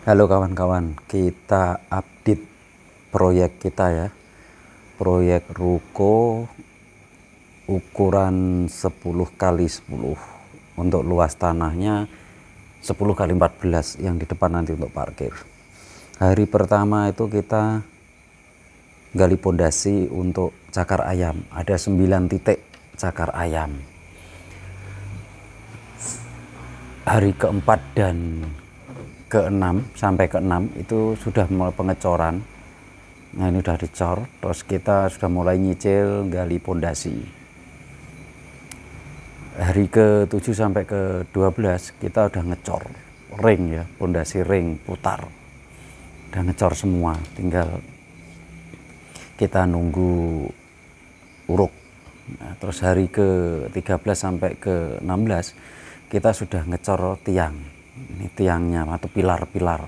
Halo kawan-kawan, kita update proyek kita ya. Proyek ruko ukuran 10 kali 10 untuk luas tanahnya 10 kali 14 yang di depan nanti untuk parkir. Hari pertama itu kita gali pondasi untuk cakar ayam. Ada 9 titik cakar ayam. Hari keempat dan ke-6 sampai ke-6 itu sudah mulai pengecoran. Nah, ini sudah dicor, terus kita sudah mulai nyicil gali pondasi. Hari ke-7 sampai ke-12 kita sudah ngecor ring ya, pondasi ring putar. Udah ngecor semua, tinggal kita nunggu uruk. Nah, terus hari ke-13 sampai ke-16 kita sudah ngecor tiang ini tiangnya atau pilar-pilar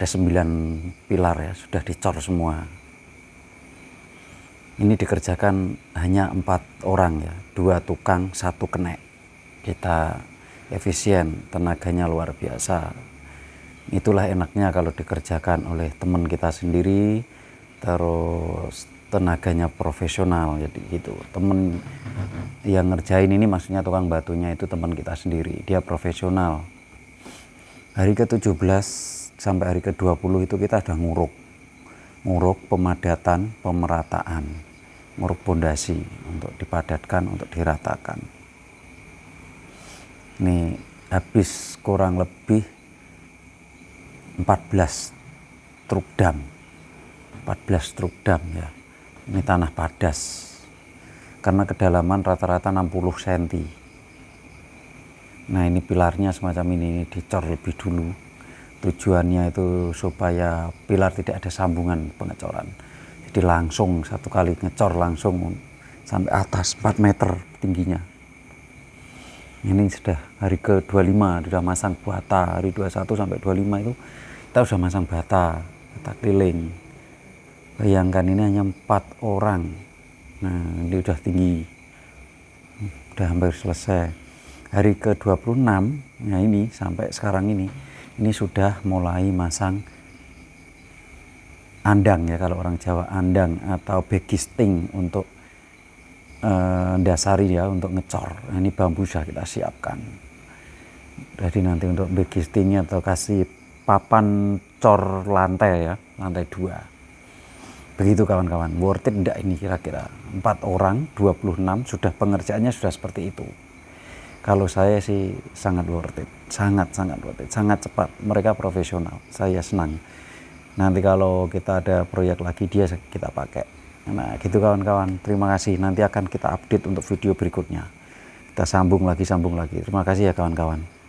ada sembilan pilar ya sudah dicor semua ini dikerjakan hanya empat orang ya dua tukang satu kenek kita efisien tenaganya luar biasa itulah enaknya kalau dikerjakan oleh teman kita sendiri terus tenaganya profesional jadi ya, gitu temen yang ngerjain ini maksudnya tukang batunya itu teman kita sendiri dia profesional hari ke-17 sampai hari ke-20 itu kita ada nguruk nguruk pemadatan pemerataan nguruk pondasi untuk dipadatkan untuk diratakan ini habis kurang lebih 14 truk dam 14 truk dam ya ini tanah padas karena kedalaman rata-rata 60 cm Nah ini pilarnya semacam ini, ini dicor lebih dulu. Tujuannya itu supaya pilar tidak ada sambungan pengecoran. Jadi langsung satu kali ngecor langsung sampai atas 4 meter tingginya. Ini sudah hari ke-25, sudah masang bata, hari 21 sampai 25 itu kita sudah masang bata, bata keliling. Bayangkan ini hanya empat orang. Nah, ini sudah tinggi. sudah hampir selesai hari ke-26 ya ini sampai sekarang ini ini sudah mulai masang andang ya kalau orang Jawa andang atau begisting untuk eh, dasari ya untuk ngecor nah, ini bambu sudah kita siapkan jadi nanti untuk bekistingnya atau kasih papan cor lantai ya lantai dua begitu kawan-kawan worth it enggak ini kira-kira empat -kira. orang 26 sudah pengerjaannya sudah seperti itu kalau saya sih sangat worth it sangat sangat worth it sangat cepat mereka profesional saya senang nanti kalau kita ada proyek lagi dia kita pakai nah gitu kawan-kawan terima kasih nanti akan kita update untuk video berikutnya kita sambung lagi sambung lagi terima kasih ya kawan-kawan